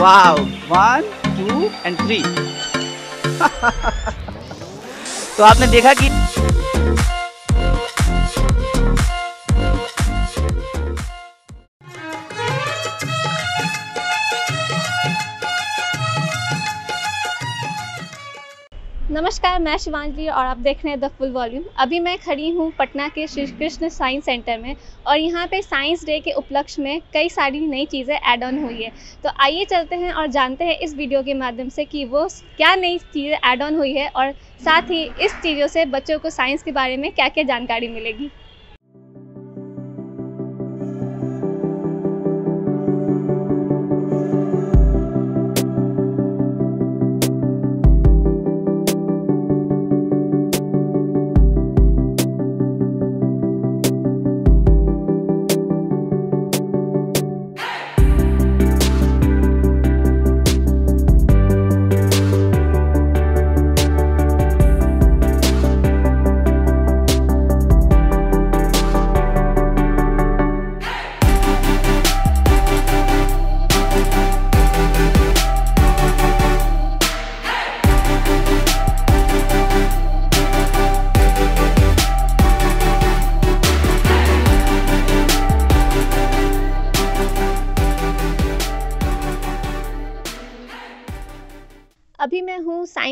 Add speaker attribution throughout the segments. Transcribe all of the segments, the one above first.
Speaker 1: Wow one two and three तो आपने देखा कि
Speaker 2: नमस्कार मैं शिवांजलि और आप देख रहे हैं द फुल वॉल्यूम अभी मैं खड़ी हूँ पटना के श्री कृष्ण साइंस सेंटर में और यहाँ पे साइंस डे के उपलक्ष्य में कई सारी नई चीज़ें ऐड ऑन हुई है तो आइए चलते हैं और जानते हैं इस वीडियो के माध्यम से कि वो क्या नई चीज़ें ऐड ऑन हुई है और साथ ही इस चीज़ों से बच्चों को साइंस के बारे में क्या क्या जानकारी मिलेगी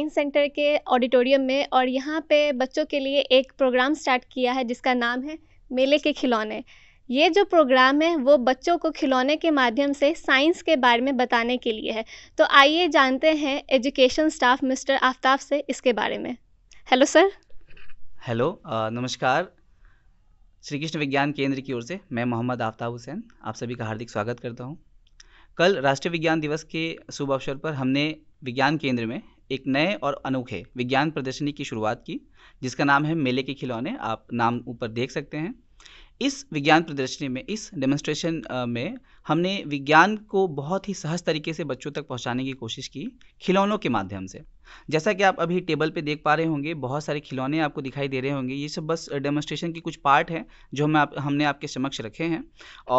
Speaker 2: साइंस सेंटर के ऑडिटोरियम में और यहाँ पे बच्चों के लिए एक प्रोग्राम स्टार्ट किया है जिसका नाम है मेले के खिलौने ये जो प्रोग्राम है वो बच्चों को खिलौने के माध्यम से साइंस के बारे में बताने के लिए है तो आइए जानते हैं एजुकेशन स्टाफ मिस्टर आफ्ताब से इसके बारे में हेलो सर
Speaker 1: हेलो नमस्कार श्री कृष्ण विज्ञान केंद्र की ओर से मैं मोहम्मद आफ्ताब हुसैन आप सभी का हार्दिक स्वागत करता हूँ कल राष्ट्रीय विज्ञान दिवस के शुभ अवसर पर हमने विज्ञान केंद्र में एक नए और अनोखे विज्ञान प्रदर्शनी की शुरुआत की जिसका नाम है मेले के खिलौने आप नाम ऊपर देख सकते हैं इस विज्ञान प्रदर्शनी में इस डेमोन्स्ट्रेशन में हमने विज्ञान को बहुत ही सहज तरीके से बच्चों तक पहुंचाने की कोशिश की खिलौनों के माध्यम से जैसा कि आप अभी टेबल पे देख पा रहे होंगे बहुत सारे खिलौने आपको दिखाई दे रहे होंगे ये सब बस डेमोन्स्ट्रेशन के कुछ पार्ट हैं जो हम आप हमने आपके समक्ष रखे हैं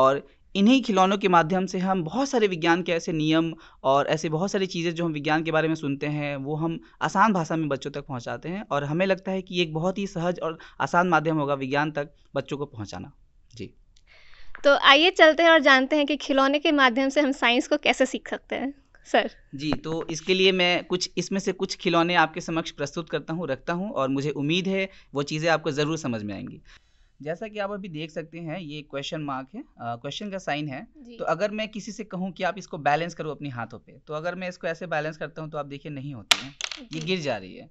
Speaker 1: और इन्हीं खिलौनों के माध्यम से हम बहुत सारे विज्ञान के ऐसे नियम और ऐसे बहुत सारी चीज़ें जो हम विज्ञान के बारे में सुनते हैं वो हम आसान भाषा में बच्चों तक पहुंचाते हैं और हमें लगता है कि एक बहुत ही सहज और आसान माध्यम होगा विज्ञान तक बच्चों को पहुंचाना जी
Speaker 2: तो आइए चलते हैं और जानते हैं कि खिलौने के माध्यम से हम साइंस को कैसे सीख सकते हैं सर
Speaker 1: जी तो इसके लिए मैं कुछ इसमें से कुछ खिलौने आपके समक्ष प्रस्तुत करता हूँ रखता हूँ और मुझे उम्मीद है वो चीज़ें आपको ज़रूर समझ में आएंगी जैसा कि आप अभी देख सकते हैं ये क्वेश्चन मार्क है क्वेश्चन का साइन है तो अगर मैं किसी से कहूँ कि आप इसको बैलेंस करो अपने हाथों पे तो अगर मैं इसको ऐसे बैलेंस करता हूँ तो आप देखिए नहीं होती है ये गिर जा रही है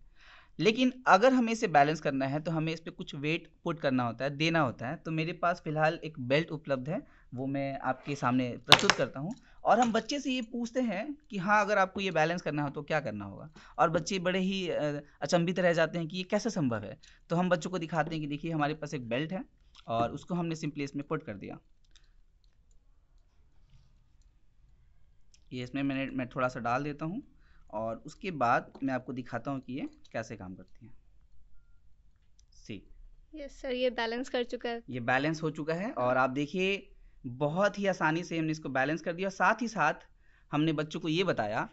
Speaker 1: लेकिन अगर हमें इसे बैलेंस करना है तो हमें इस पर कुछ वेट पुट करना होता है देना होता है तो मेरे पास फिलहाल एक बेल्ट उपलब्ध है वो मैं आपके सामने प्रस्तुत करता हूँ और हम बच्चे से ये पूछते हैं कि हाँ अगर आपको ये बैलेंस करना हो तो क्या करना होगा और बच्चे बड़े ही अचंभित रह जाते हैं कि ये कैसे संभव है तो हम बच्चों को दिखाते हैं कि देखिए हमारे पास एक बेल्ट है और उसको हमने सिंपली इसमें पुट कर दिया ये इसमें मैंने मैं थोड़ा सा डाल देता हूँ और उसके बाद मैं आपको दिखाता हूँ कि ये कैसे काम करती है सी
Speaker 2: यस सर ये बैलेंस कर चुका है
Speaker 1: ये बैलेंस हो चुका है और आप देखिए बहुत ही आसानी से हमने इसको बैलेंस कर दिया साथ ही साथ हमने बच्चों को ये बताया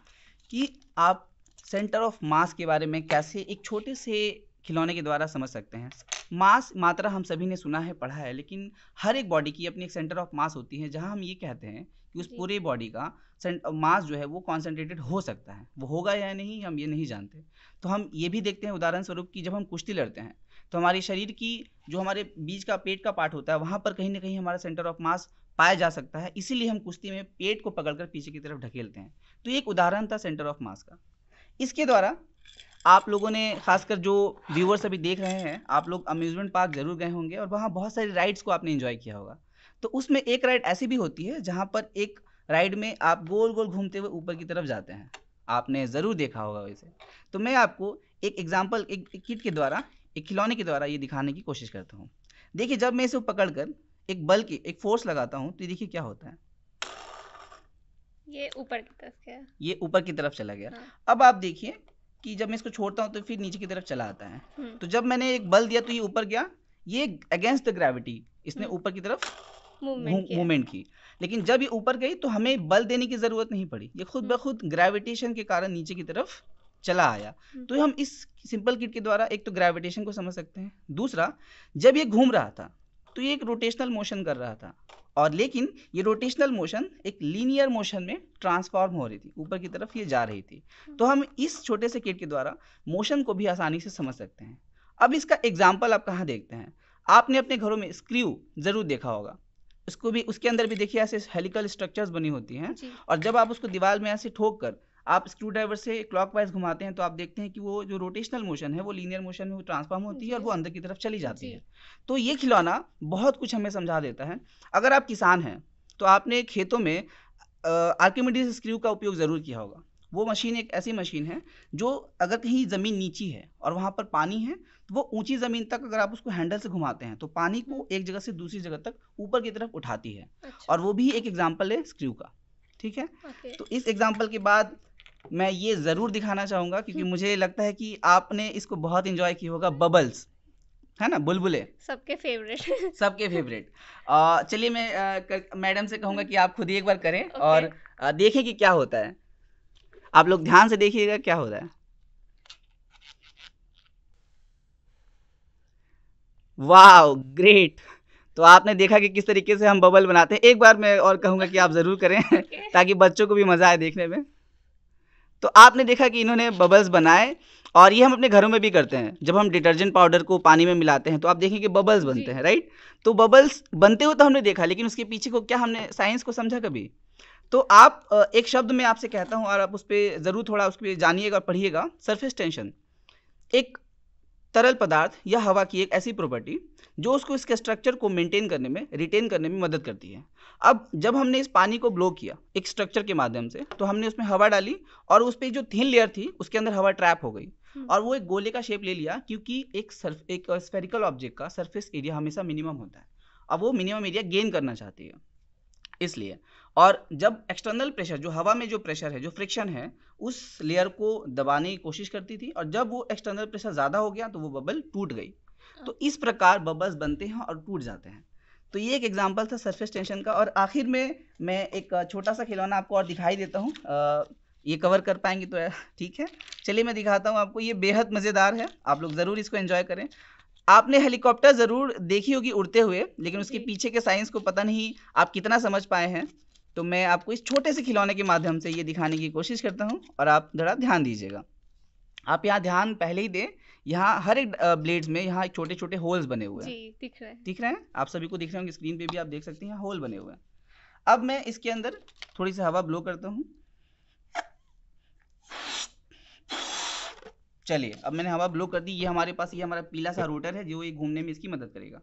Speaker 1: कि आप सेंटर ऑफ मास के बारे में कैसे एक छोटे से खिलौने के द्वारा समझ सकते हैं मास मात्रा हम सभी ने सुना है पढ़ा है लेकिन हर एक बॉडी की अपनी एक सेंटर ऑफ मास होती है जहां हम ये कहते हैं कि उस पूरे बॉडी का मास जो है वो कॉन्सेंट्रेटेड हो सकता है वो होगा या नहीं हम ये नहीं जानते तो हम ये भी देखते हैं उदाहरण स्वरूप कि जब हम कुश्ती लड़ते हैं तो हमारे शरीर की जो हमारे बीच का पेट का पार्ट होता है वहाँ पर कहीं ना कहीं हमारा सेंटर ऑफ मास पाया जा सकता है इसीलिए हम कुश्ती में पेट को पकड़कर पीछे की तरफ ढकेलते हैं तो एक उदाहरण था सेंटर ऑफ मास का इसके द्वारा आप लोगों ने खासकर जो व्यूवर्स अभी देख रहे हैं आप लोग अम्यूज़मेंट पार्क जरूर गए होंगे और वहाँ बहुत सारी राइड्स को आपने इन्जॉय किया होगा तो उसमें एक राइड ऐसी भी होती है जहाँ पर एक राइड में आप गोल गोल घूमते हुए ऊपर की तरफ जाते हैं आपने ज़रूर देखा होगा वैसे तो मैं आपको एक एग्जाम्पल एक, एक किट के द्वारा एक खिलौने के द्वारा ये दिखाने की कोशिश करता हूँ देखिए जब मैं इसे पकड़ कर एक बल की एक फोर्स लगाता हूँ तो देखिए क्या होता है
Speaker 2: ये ऊपर की तरफ गया
Speaker 1: ये ऊपर की तरफ चला गया हाँ। अब आप देखिए कि जब मैं इसको छोड़ता हूँ तो फिर नीचे की तरफ चला आता है हम्म। तो जब मैंने एक बल दिया तो ये ऊपर गया ये अगेंस्ट द ग्रेविटी इसने हम्म। ऊपर की तरफ
Speaker 2: मूवमेंट
Speaker 1: की लेकिन जब ये ऊपर गई तो हमें बल देने की जरूरत नहीं पड़ी ये खुद ब हम्म। खुद ग्रेविटेशन के कारण नीचे की तरफ चला आया तो हम इस सिंपल किट के द्वारा एक तो ग्रेविटेशन को समझ सकते हैं दूसरा जब ये घूम रहा था तो ये एक रोटेशनल मोशन कर रहा था और लेकिन ये रोटेशनल मोशन एक लीनियर मोशन में ट्रांसफॉर्म हो रही थी ऊपर की तरफ ये जा रही थी हम्म। तो हम इस छोटे से किट के द्वारा मोशन को भी आसानी से समझ सकते हैं अब इसका एग्जाम्पल आप कहाँ देखते हैं आपने अपने घरों में स्क्रू ज़रूर देखा होगा उसको भी उसके अंदर भी देखिए ऐसे हेलिकल स्ट्रक्चर्स बनी होती हैं और जब आप उसको दीवार में ऐसे ठोक कर आप स्क्रू ड्राइवर से वाइज घुमाते हैं तो आप देखते हैं कि वो जो रोटेशनल मोशन है वो लीनियर मोशन में ट्रांसफॉर्म होती है और वो अंदर की तरफ चली जाती है तो ये खिलौना बहुत कुछ हमें समझा देता है अगर आप किसान हैं तो आपने खेतों में आर्किमिडीज स्क्रू का उपयोग ज़रूर किया होगा वो मशीन एक ऐसी मशीन है जो अगर कहीं ज़मीन नीची है और वहाँ पर पानी है तो वो ऊंची ज़मीन तक अगर आप उसको हैंडल से घुमाते हैं तो पानी को हम्म। एक जगह से दूसरी जगह तक ऊपर की तरफ उठाती है अच्छा। और वो भी एक एग्जाम्पल है स्क्रू का ठीक है तो इस एग्जाम्पल के बाद मैं ये ज़रूर दिखाना चाहूंगा क्योंकि हम्म। मुझे लगता है कि आपने इसको बहुत इंजॉय किया होगा बबल्स है ना बुलबुले सबके फेवरेट सबके फेवरेट चलिए मैं मैडम से कहूंगा हम्म। कि आप खुद ही एक बार करें okay. और देखें कि क्या होता है आप लोग ध्यान से देखिएगा क्या होता है वाह ग्रेट तो आपने देखा कि किस तरीके से हम बबल बनाते हैं एक बार मैं और कहूंगा कि आप ज़रूर करें okay. ताकि बच्चों को भी मज़ा आए देखने में तो आपने देखा कि इन्होंने बबल्स बनाए और ये हम अपने घरों में भी करते हैं जब हम डिटर्जेंट पाउडर को पानी में मिलाते हैं तो आप देखेंगे बबल्स बनते हैं राइट तो बबल्स बनते हुए तो हमने देखा लेकिन उसके पीछे को क्या हमने साइंस को समझा कभी तो आप एक शब्द मैं आपसे कहता हूँ और आप उस पर ज़रूर थोड़ा उस पर जानिएगा और पढ़िएगा सरफेस टेंशन एक तरल पदार्थ या हवा की एक ऐसी प्रॉपर्टी जो उसको इसके स्ट्रक्चर को मेंटेन करने में रिटेन करने में मदद करती है अब जब हमने इस पानी को ब्लो किया एक स्ट्रक्चर के माध्यम से तो हमने उसमें हवा डाली और उस पर जो थिन लेयर थी उसके अंदर हवा ट्रैप हो गई हम्म। और वो एक गोले का शेप ले लिया क्योंकि एक सर्फ एक स्फेरिकल ऑब्जेक्ट का सरफेस एरिया हमेशा मिनिमम होता है अब वो मिनिमम एरिया गेन करना चाहती है इसलिए और जब एक्सटर्नल प्रेशर जो हवा में जो प्रेशर है जो फ्रिक्शन है उस लेयर को दबाने की कोशिश करती थी और जब वो एक्सटर्नल प्रेशर ज़्यादा हो गया तो वो बबल टूट गई तो हाँ। इस प्रकार बबल्स बनते हैं और टूट जाते हैं तो ये एक एग्जाम्पल था सरफेस टेंशन का और आखिर में मैं एक छोटा सा खिलौना आपको और दिखाई देता हूँ ये कवर कर पाएंगे तो ठीक है चलिए मैं दिखाता हूँ आपको ये बेहद मज़ेदार है आप लोग ज़रूर इसको एंजॉय करें आपने हेलीकॉप्टर ज़रूर देखी होगी उड़ते हुए लेकिन उसके पीछे के साइंस को पता नहीं आप कितना समझ पाए हैं तो मैं आपको इस छोटे से खिलौने के माध्यम से ये दिखाने की कोशिश करता हूँ और आप ज़रा ध्यान दीजिएगा आप यहाँ ध्यान पहले ही दें यहाँ हर एक ब्लेड्स में यहाँ छोटे छोटे होल्स बने हुए
Speaker 2: हैं दिख रहे हैं
Speaker 1: दिख रहे हैं आप सभी को दिख रहे होंगे स्क्रीन पे भी आप देख सकते हैं होल बने हुए हैं अब मैं इसके अंदर थोड़ी सी हवा ब्लो करता हूँ चलिए अब मैंने हवा ब्लो कर दी ये हमारे पास ये हमारा पीला सा रोटर है जो ये घूमने में इसकी मदद करेगा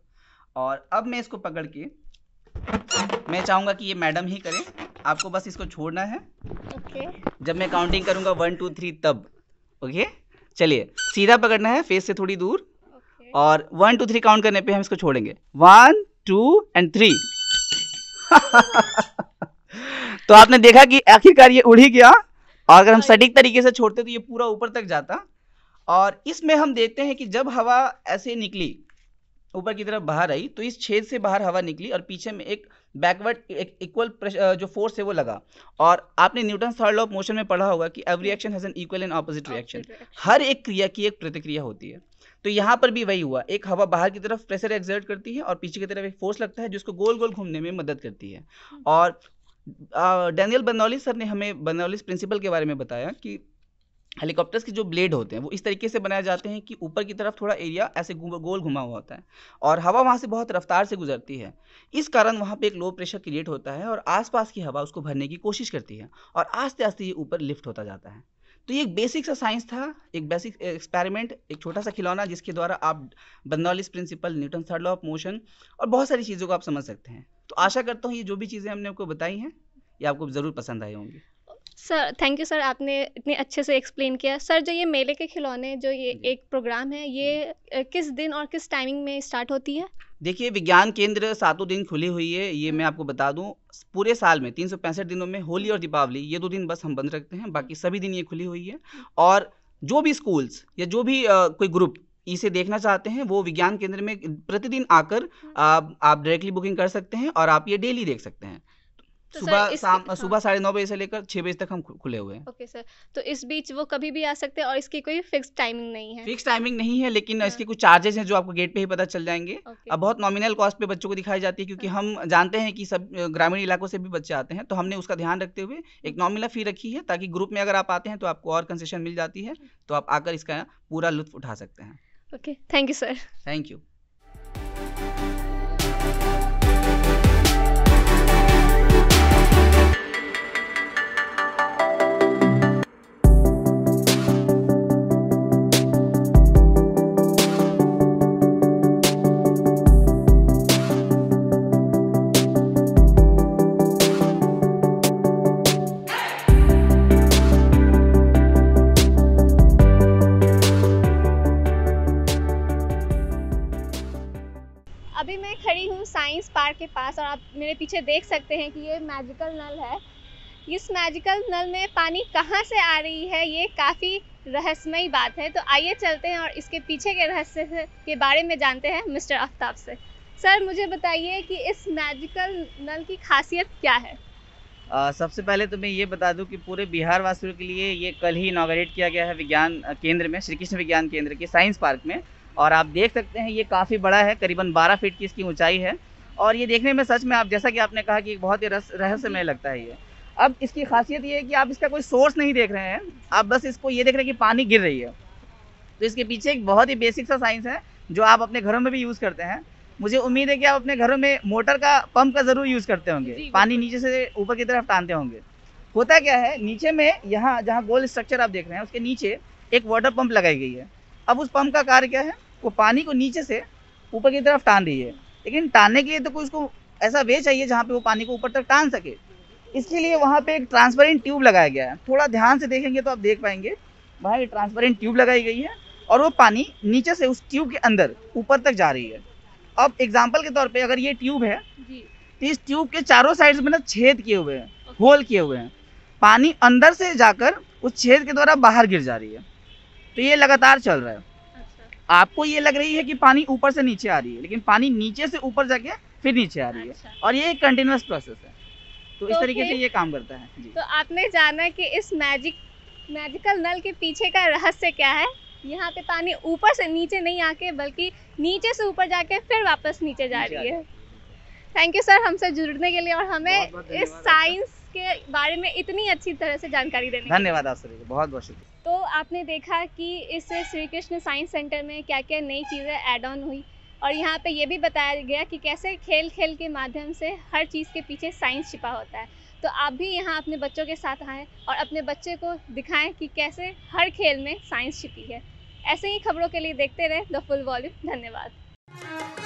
Speaker 1: और अब मैं इसको पकड़ के मैं चाहूंगा कि ये मैडम ही करें आपको बस इसको छोड़ना है ओके जब मैं काउंटिंग करूंगा वन टू थ्री तब ओके चलिए सीधा पकड़ना है फेस से थोड़ी दूर और वन टू थ्री काउंट करने पे हम इसको छोड़ेंगे वन टू एंड थ्री तो आपने देखा कि आखिरकार ये उड़ ही गया और अगर हम सटीक तरीके से छोड़ते तो ये पूरा ऊपर तक जाता और इसमें हम देखते हैं कि जब हवा ऐसे निकली ऊपर की तरफ बाहर आई तो इस छेद से बाहर हवा निकली और पीछे में एक बैकवर्ड एक इक्वल जो फोर्स है वो लगा और आपने Newton third law of motion में पढ़ा होगा कि every action has an equal and opposite reaction हर एक क्रिया की एक प्रतिक्रिया होती है तो यहाँ पर भी वही हुआ एक हवा बाहर की तरफ प्रेशर एक्सर्ट करती है और पीछे की तरफ एक फोर्स लगता है जिसको गोल गोल घूमने में मदद करती है हम्म। और डैनियल बनौलिस सर ने हमें बनौलिस प्रिंसिपल के बारे में बताया कि हेलीकॉप्टर्स के जो ब्लेड होते हैं वो इस तरीके से बनाए जाते हैं कि ऊपर की तरफ थोड़ा एरिया ऐसे गोल घुमा हुआ होता है और हवा वहाँ से बहुत रफ्तार से गुजरती है इस कारण वहाँ पे एक लो प्रेशर क्रिएट होता है और आसपास की हवा उसको भरने की कोशिश करती है और आस्ते आस्ते ये ऊपर लिफ्ट होता जाता है तो ये एक बेसिक सा साइंस था एक बेसिक एक्सपेरिमेंट एक छोटा सा खिलौना जिसके द्वारा आप बंदौलिस principle Newton third law of motion और बहुत सारी चीज़ों को आप समझ सकते हैं तो आशा करता हूँ ये जो भी चीज़ें हमने आपको बताई हैं ये आपको ज़रूर पसंद आई होंगी
Speaker 2: सर थैंक यू सर आपने इतने अच्छे से एक्सप्लेन किया सर जो ये मेले के खिलौने जो ये एक प्रोग्राम है ये किस दिन और किस टाइमिंग में स्टार्ट होती है
Speaker 1: देखिए विज्ञान केंद्र सातों दिन खुली हुई है ये हम्म। मैं आपको बता दूं पूरे साल में तीन दिनों में होली हम्म। और दीपावली ये दो दिन बस हम बंद रखते हैं बाकी हम्म। सभी दिन ये खुली हुई है और जो भी स्कूल्स या जो भी आ, कोई ग्रुप इसे देखना चाहते हैं वो विज्ञान केंद्र में प्रतिदिन आकर आप डायरेक्टली बुकिंग कर सकते हैं और आप ये डेली देख सकते हैं
Speaker 2: तो सुबह शाम हाँ। सुबह
Speaker 1: साढ़े नौ बजे से लेकर छह बजे तक हम खुले हुए हैं
Speaker 2: ओके सर तो इस बीच वो कभी भी आ सकते हैं और इसकी कोई फिक्स टाइमिंग नहीं है
Speaker 1: फिक्स टाइमिंग नहीं है लेकिन हाँ। इसके कुछ चार्जेस हैं जो आपको गेट पे ही पता चल जाएंगे अब बहुत नॉमिनल कॉस्ट पे बच्चों को दिखाई जाती है क्योंकि हाँ। हम जानते हैं कि सब ग्रामीण इलाकों से भी बच्चे आते हैं तो हमने उसका ध्यान रखते हुए एक नॉमिनल फी रखी है ताकि ग्रुप में अगर आप आते हैं तो आपको और कंसेशन मिल जाती है हाँ। तो आप आकर इसका पूरा लुत्फ उठा सकते हैं
Speaker 2: okay thank you sir thank you पहाड़ के पास और आप मेरे पीछे देख सकते हैं कि ये मैजिकल नल है इस मैजिकल नल में पानी कहाँ से आ रही है ये काफ़ी रहस्यमयी बात है तो आइए चलते हैं और इसके पीछे के रहस्य के बारे में जानते हैं मिस्टर आफ्ताब से सर मुझे बताइए कि इस मैजिकल नल की खासियत क्या है
Speaker 1: आ, सबसे पहले तो मैं ये बता दूं कि पूरे बिहार वासियों के लिए ये कल ही इनाग्रेट किया गया है विज्ञान केंद्र में श्री कृष्ण विज्ञान केंद्र के साइंस पार्क में और आप देख सकते हैं ये काफ़ी बड़ा है करीबन 12 फीट की इसकी ऊंचाई है और ये देखने में सच में आप जैसा कि आपने कहा कि बहुत ही रहस्यमय लगता है ये अब इसकी खासियत ये है कि आप इसका कोई सोर्स नहीं देख रहे हैं आप बस इसको ये देख रहे हैं कि पानी गिर रही है तो इसके पीछे एक बहुत ही बेसिक सा साइंस है जो आप अपने घरों में भी यूज़ करते हैं मुझे उम्मीद है कि आप अपने घरों में मोटर का पंप का ज़रूर यूज़ करते होंगे पानी नीचे से ऊपर की तरफ टानते होंगे होता क्या है नीचे में यहाँ जहाँ गोल स्ट्रक्चर आप देख रहे हैं उसके नीचे एक वाटर पंप लगाई गई है अब उस पंप का कार्य क्या है वो पानी को नीचे से ऊपर की तरफ टान रही है लेकिन टालने के लिए तो कोई उसको ऐसा वे चाहिए जहाँ पे वो पानी को ऊपर तक टान सके इसके लिए वहाँ पे एक ट्रांसपेरेंट ट्यूब लगाया गया है थोड़ा ध्यान से देखेंगे तो आप देख पाएंगे वहाँ एक ट्रांसपेरेंट ट्यूब लगाई गई है और वो पानी नीचे से उस ट्यूब के अंदर ऊपर तक जा रही है अब एग्जाम्पल के तौर पर अगर ये ट्यूब है तो इस ट्यूब के चारों साइड में ना छेद किए हुए हैं होल किए हुए हैं पानी अंदर से जाकर उस छेद के द्वारा बाहर गिर जा रही है तो ये लगातार चल रहा है आपको ये लग रही है कि पानी ऊपर से नीचे आ रही है लेकिन पानी नीचे से ऊपर जाके फिर नीचे आ रही है अच्छा। और ये एक कंटिन्यूस प्रोसेस है तो, तो इस तरीके से ये काम करता है
Speaker 2: जी। तो आपने जाना कि इस मैजिक मैजिकल नल के पीछे का रहस्य क्या है यहाँ पे पानी ऊपर से नीचे नहीं आके बल्कि नीचे से ऊपर जाके फिर वापस नीचे जा रही है थैंक यू सर हमसे जुड़ने के लिए और हमें इस साइंस के बारे में इतनी अच्छी तरह से जानकारी देने धन्यवाद
Speaker 1: आप सर बहुत बहुत शुक्रिया
Speaker 2: तो आपने देखा कि इस श्री कृष्ण साइंस सेंटर में क्या क्या नई चीज़ें ऐड ऑन हुई और यहाँ पे ये भी बताया गया कि कैसे खेल खेल के माध्यम से हर चीज़ के पीछे साइंस छिपा होता है तो आप भी यहाँ अपने बच्चों के साथ आएँ और अपने बच्चे को दिखाएं कि कैसे हर खेल में साइंस छिपी है ऐसे ही खबरों के लिए देखते रहें द फुल वॉल्यूम धन्यवाद